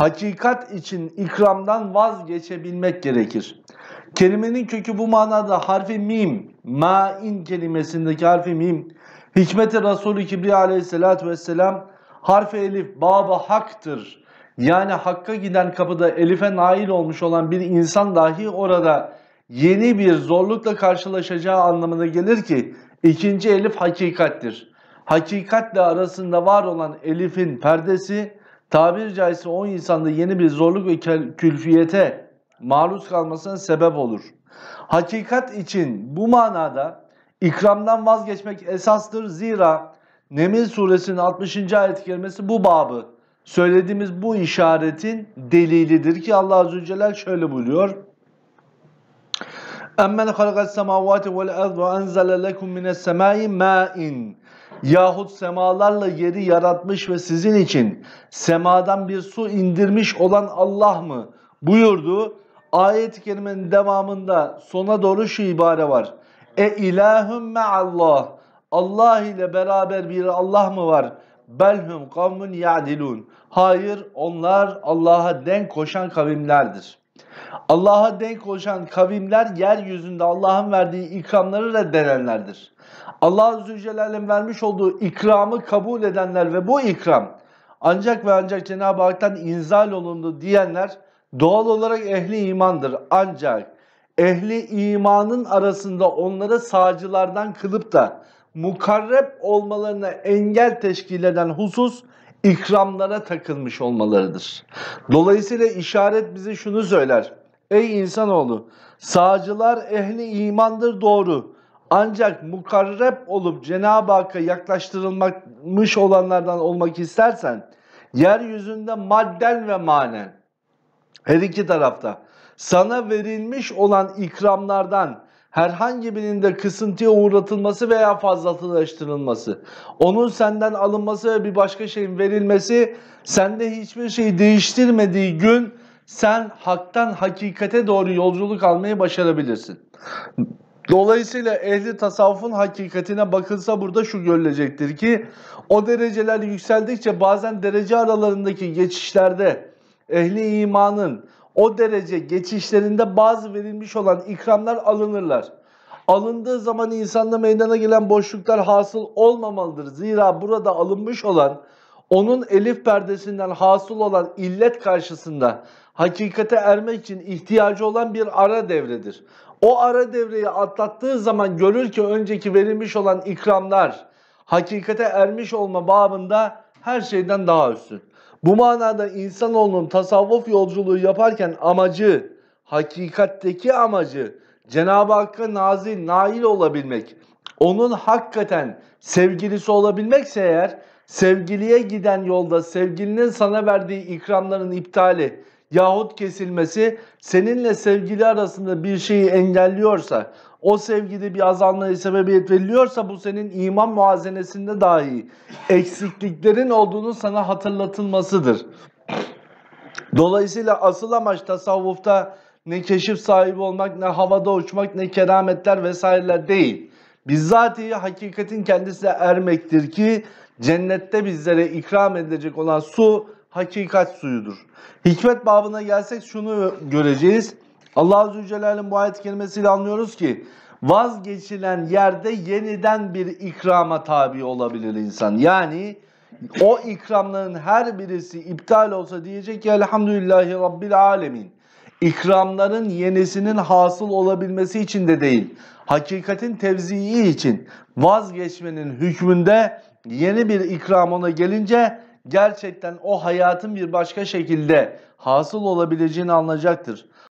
hakikat için ikramdan vazgeçebilmek gerekir. Kelimenin kökü bu manada harfi mim, ma'in kelimesindeki harfi mim. Hikmeti Resulü Kibri aleyhissalatü vesselam harfi elif, baba haktır. Yani hakka giden kapıda elife nail olmuş olan bir insan dahi orada yeni bir zorlukla karşılaşacağı anlamına gelir ki ikinci elif hakikattir. Hakikatle arasında var olan elifin perdesi tabiri caizse o insanda yeni bir zorluk ve külfiyete maruz kalmasına sebep olur. Hakikat için bu manada ikramdan vazgeçmek esastır. Zira Nemil suresinin 60. ayet gelmesi bu babı söylediğimiz bu işaretin delilidir ki Allah Azze ve Celle şöyle buyuruyor. اَمَّنْ خَلَقَ السَّمَاوَاتِ وَالْاَرْضَ وَاَنْزَلَ لَكُمْ مِنَ السَّمَاءِ مَاءٍ yahut semalarla yeri yaratmış ve sizin için semadan bir su indirmiş olan Allah mı buyurdu. Ayet-i kerimenin devamında sona doğru şu ibare var. E ilahüm Allah. Allah ile beraber bir Allah mı var? Belhum kavmun ya'dilun. Hayır onlar Allah'a denk koşan kavimlerdir. Allah'a denk koşan kavimler yeryüzünde Allah'ın verdiği ikramları reddedenlerdir. Allah Azze Celle'nin vermiş olduğu ikramı kabul edenler ve bu ikram ancak ve ancak Cenab-ı Hak'tan inzal olundu diyenler doğal olarak ehli imandır. Ancak ehli imanın arasında onları sağcılardan kılıp da mukarreb olmalarına engel teşkil eden husus ikramlara takılmış olmalarıdır. Dolayısıyla işaret bize şunu söyler. Ey insanoğlu sağcılar ehli imandır doğru. Ancak mukarreb olup Cenab-ı Hakk'a yaklaştırılmış olanlardan olmak istersen yeryüzünde madden ve manen her iki tarafta sana verilmiş olan ikramlardan herhangi birinde kısıntıya uğratılması veya fazlatılaştırılması, onun senden alınması ve bir başka şeyin verilmesi, sende hiçbir şey değiştirmediği gün sen haktan hakikate doğru yolculuk almayı başarabilirsin. Dolayısıyla ehli tasavvufun hakikatine bakılsa burada şu görülecektir ki o dereceler yükseldikçe bazen derece aralarındaki geçişlerde ehli imanın o derece geçişlerinde bazı verilmiş olan ikramlar alınırlar. Alındığı zaman insanda meydana gelen boşluklar hasıl olmamalıdır. Zira burada alınmış olan onun elif perdesinden hasıl olan illet karşısında hakikate ermek için ihtiyacı olan bir ara devredir. O ara devreyi atlattığı zaman görür ki önceki verilmiş olan ikramlar hakikate ermiş olma babında her şeyden daha üstün. Bu manada insanoğlunun tasavvuf yolculuğu yaparken amacı, hakikatteki amacı Cenab-ı Hakk'a nazil, nail olabilmek, onun hakikaten sevgilisi olabilmekse eğer, sevgiliye giden yolda sevgilinin sana verdiği ikramların iptali yahut kesilmesi seninle sevgili arasında bir şeyi engelliyorsa, o sevgide bir azalmaya sebebiyet veriliyorsa bu senin iman muazenesinde dahi eksikliklerin olduğunu sana hatırlatılmasıdır. Dolayısıyla asıl amaç tasavvufta ne keşif sahibi olmak, ne havada uçmak, ne kerametler vesaireler değil. Bizzatihi hakikatin kendisine ermektir ki cennette bizlere ikram edilecek olan su hakikat suyudur. Hikmet babına gelsek şunu göreceğiz. Allah Azze ve Celle'nin bu ayet kelimesiyle anlıyoruz ki vazgeçilen yerde yeniden bir ikrama tabi olabilir insan. Yani o ikramların her birisi iptal olsa diyecek ki elhamdülillahi rabbil alemin. İkramların yenisinin hasıl olabilmesi için de değil, hakikatin tevziyi için vazgeçmenin hükmünde yeni bir ikram ona gelince gerçekten o hayatın bir başka şekilde hasıl olabileceğini anlayacaktır.